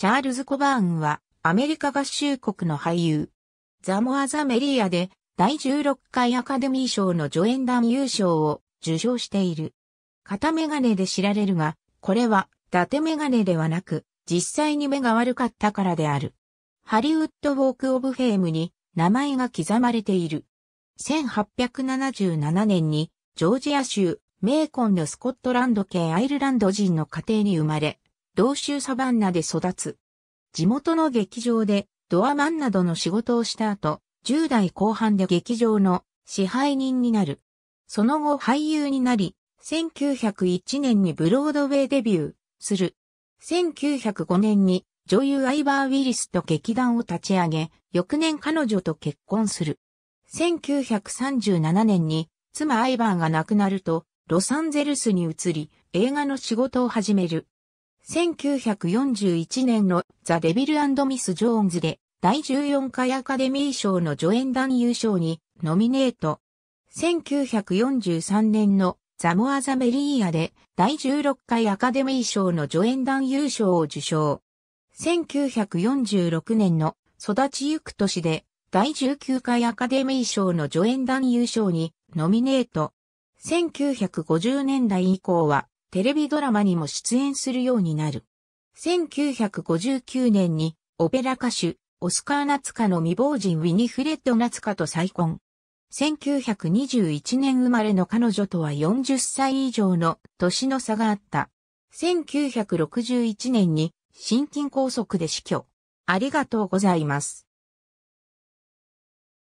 チャールズ・コバーンは、アメリカ合衆国の俳優。ザ・モア・ザ・メリアで、第16回アカデミー賞の助演男優賞を受賞している。片メガネで知られるが、これは、伊達メガネではなく、実際に目が悪かったからである。ハリウッド・ウォーク・オブ・フェームに名前が刻まれている。1877年に、ジョージア州、メーコンのスコットランド系アイルランド人の家庭に生まれ、同州サバンナで育つ。地元の劇場でドアマンなどの仕事をした後、10代後半で劇場の支配人になる。その後俳優になり、1901年にブロードウェイデビューする。1905年に女優アイバー・ウィリスと劇団を立ち上げ、翌年彼女と結婚する。1937年に妻アイバーが亡くなると、ロサンゼルスに移り、映画の仕事を始める。1941年のザ・デビルミス・ジョーンズで第14回アカデミー賞の助演男優賞にノミネート。1943年のザ・モア・ザ・メリーアで第16回アカデミー賞の助演男優賞を受賞。1946年の育ちゆく年で第19回アカデミー賞の助演男優賞にノミネート。1950年代以降はテレビドラマにも出演するようになる。1959年にオペラ歌手、オスカー・ナツカの未亡人ウィニフレッド・ナツカと再婚。1921年生まれの彼女とは40歳以上の年の差があった。1961年に心筋梗塞で死去。ありがとうございます。